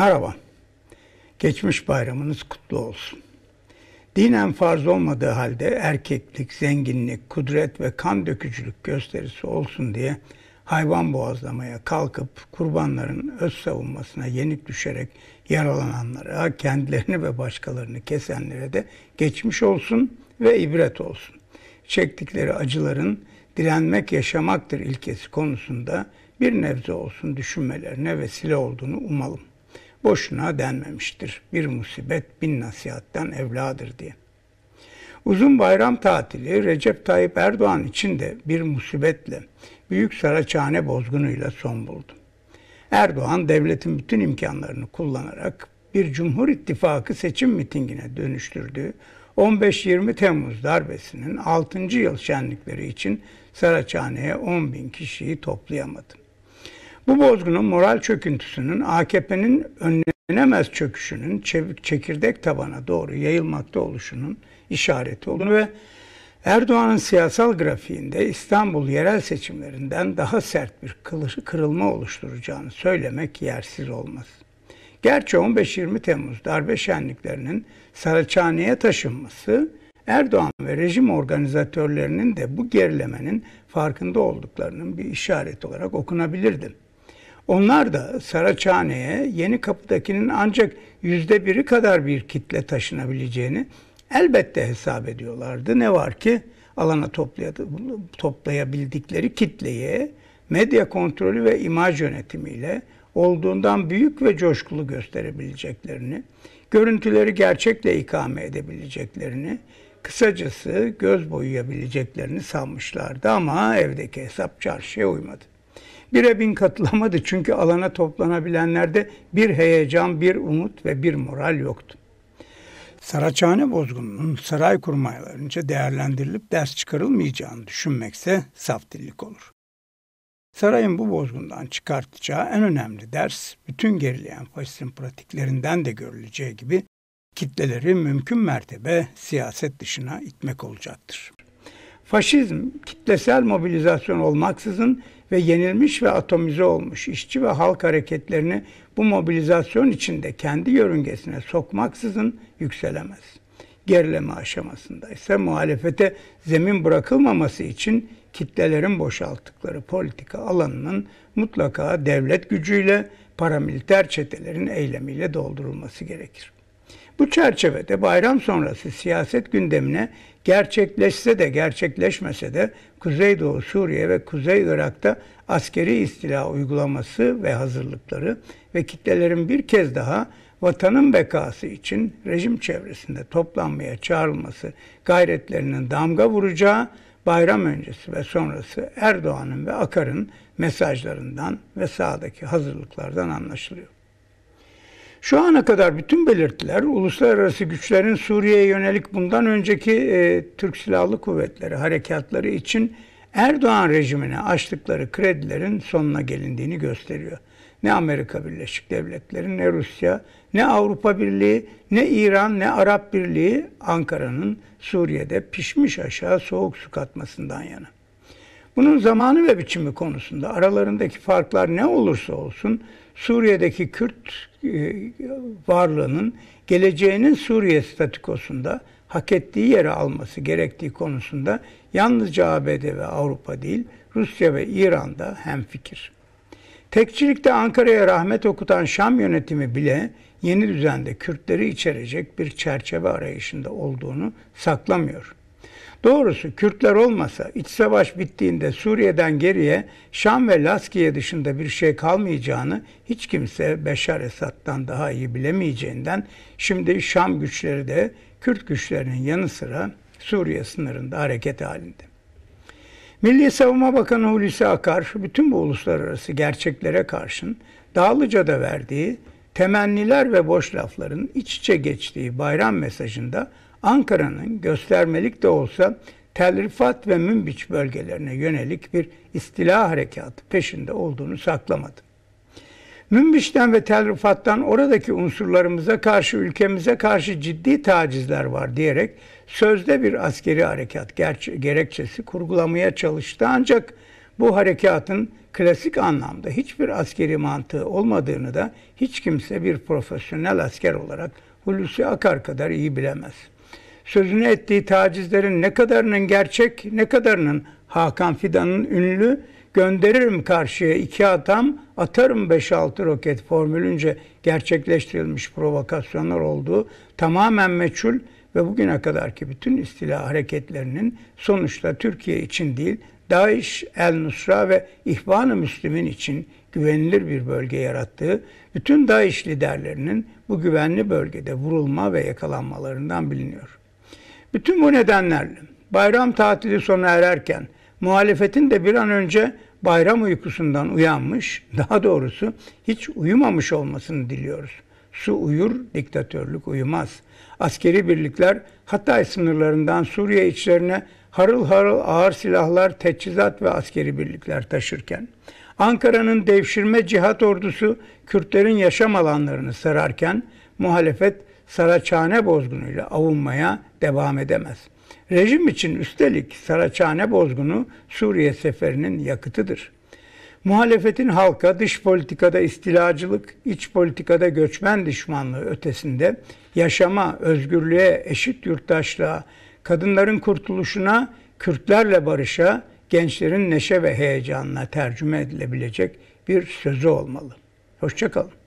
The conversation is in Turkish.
Merhaba. Geçmiş bayramınız kutlu olsun. Dinen farz olmadığı halde erkeklik, zenginlik, kudret ve kan dökücülük gösterisi olsun diye hayvan boğazlamaya kalkıp kurbanların öz savunmasına yenik düşerek yaralananlara, kendilerini ve başkalarını kesenlere de geçmiş olsun ve ibret olsun. Çektikleri acıların direnmek yaşamaktır ilkesi konusunda bir nebze olsun düşünmelerine vesile olduğunu umalım boşuna denmemiştir. Bir musibet bin nasihatten evladır diye. Uzun bayram tatili Recep Tayyip Erdoğan için de bir musibetle, büyük Saraçhane bozgunuyla son buldu. Erdoğan devletin bütün imkanlarını kullanarak bir Cumhur İttifakı seçim mitingine dönüştürdüğü 15-20 Temmuz darbesinin 6. yıl şenlikleri için Saraçhane'ye 10 bin kişiyi toplayamadı. Bu bozgunun moral çöküntüsünün AKP'nin önlenemez çöküşünün çekirdek tabana doğru yayılmakta oluşunun işareti olduğunu ve Erdoğan'ın siyasal grafiğinde İstanbul yerel seçimlerinden daha sert bir kırılma oluşturacağını söylemek yersiz olmaz. Gerçi 15-20 Temmuz darbe şenliklerinin Saraçhane'ye taşınması Erdoğan ve rejim organizatörlerinin de bu gerilemenin farkında olduklarının bir işareti olarak okunabilirdi. Onlar da Saraçhane'ye yeni kapıdakinin ancak yüzde biri kadar bir kitle taşınabileceğini elbette hesap ediyorlardı. Ne var ki alana toplayabildikleri kitleye medya kontrolü ve imaj yönetimiyle olduğundan büyük ve coşkulu gösterebileceklerini, görüntüleri gerçekle ikame edebileceklerini, kısacası göz boyayabileceklerini sanmışlardı ama evdeki hesap çarşıya uymadı. Bire bin katılamadı çünkü alana toplanabilenlerde bir heyecan, bir umut ve bir moral yoktu. Saraçhane bozgununun saray kurmaylarınca değerlendirilip ders çıkarılmayacağını düşünmekse saf dillik olur. Sarayın bu bozgundan çıkartacağı en önemli ders, bütün gerileyen faşistin pratiklerinden de görüleceği gibi kitleleri mümkün mertebe siyaset dışına itmek olacaktır. Faşizm kitlesel mobilizasyon olmaksızın ve yenilmiş ve atomize olmuş işçi ve halk hareketlerini bu mobilizasyon içinde kendi yörüngesine sokmaksızın yükselemez. Gerileme aşamasında ise muhalefete zemin bırakılmaması için kitlelerin boşalttıkları politika alanının mutlaka devlet gücüyle paramiliter çetelerin eylemiyle doldurulması gerekir. Bu çerçevede bayram sonrası siyaset gündemine gerçekleşse de gerçekleşmese de Kuzeydoğu Suriye ve Kuzey Irak'ta askeri istila uygulaması ve hazırlıkları ve kitlelerin bir kez daha vatanın bekası için rejim çevresinde toplanmaya çağrılması gayretlerinin damga vuracağı bayram öncesi ve sonrası Erdoğan'ın ve Akar'ın mesajlarından ve sahadaki hazırlıklardan anlaşılıyor. Şu ana kadar bütün belirtiler uluslararası güçlerin Suriye'ye yönelik bundan önceki e, Türk Silahlı Kuvvetleri harekatları için Erdoğan rejimine açtıkları kredilerin sonuna gelindiğini gösteriyor. Ne Amerika Birleşik Devletleri, ne Rusya, ne Avrupa Birliği, ne İran, ne Arap Birliği Ankara'nın Suriye'de pişmiş aşağı soğuk su katmasından yana. Bunun zamanı ve biçimi konusunda aralarındaki farklar ne olursa olsun Suriye'deki Kürt e, varlığının geleceğinin Suriye statikosunda hak ettiği yere alması gerektiği konusunda yalnızca ABD ve Avrupa değil, Rusya ve İran'da hem fikir. Tekçilikte Ankara'ya rahmet okutan Şam yönetimi bile yeni düzende Kürtleri içerecek bir çerçeve arayışında olduğunu saklamıyor. Doğrusu Kürtler olmasa iç savaş bittiğinde Suriye'den geriye Şam ve Laskiye dışında bir şey kalmayacağını hiç kimse Beşar Esad'dan daha iyi bilemeyeceğinden şimdi Şam güçleri de Kürt güçlerinin yanı sıra Suriye sınırında hareket halinde. Milli Savunma Bakanı Hulusi Akar bütün bu uluslararası gerçeklere karşın Dağlıca'da verdiği temenniler ve boş lafların iç içe geçtiği bayram mesajında Ankara'nın göstermelik de olsa Tel Rifat ve Münbiç bölgelerine yönelik bir istila harekatı peşinde olduğunu saklamadı. Münbiç'ten ve Tel Rifat'tan oradaki unsurlarımıza karşı ülkemize karşı ciddi tacizler var diyerek sözde bir askeri harekat gerekçesi kurgulamaya çalıştı ancak bu harekatın klasik anlamda hiçbir askeri mantığı olmadığını da hiç kimse bir profesyonel asker olarak Hulusi Akar kadar iyi bilemez sözünü ettiği tacizlerin ne kadarının gerçek, ne kadarının Hakan Fidan'ın ünlü gönderirim karşıya iki adam atarım 5-6 roket formülünce gerçekleştirilmiş provokasyonlar olduğu tamamen meçhul ve bugüne kadarki bütün istila hareketlerinin sonuçta Türkiye için değil, Daesh, El Nusra ve İhvan-ı Müslümin için güvenilir bir bölge yarattığı, bütün Daesh liderlerinin bu güvenli bölgede vurulma ve yakalanmalarından biliniyor. Bütün bu nedenlerle bayram tatili sona ererken muhalefetin de bir an önce bayram uykusundan uyanmış, daha doğrusu hiç uyumamış olmasını diliyoruz. Su uyur, diktatörlük uyumaz. Askeri birlikler Hatay sınırlarından Suriye içlerine harıl harıl ağır silahlar, teçhizat ve askeri birlikler taşırken, Ankara'nın devşirme cihat ordusu Kürtlerin yaşam alanlarını sararken, muhalefet Saraçhane bozgunuyla avunmaya devam edemez. Rejim için üstelik Saraçhane bozgunu Suriye seferinin yakıtıdır. Muhalefetin halka dış politikada istilacılık, iç politikada göçmen düşmanlığı ötesinde yaşama, özgürlüğe, eşit yurttaşlığa, kadınların kurtuluşuna, Kürtlerle barışa, gençlerin neşe ve heyecanına tercüme edilebilecek bir sözü olmalı. Hoşçakalın.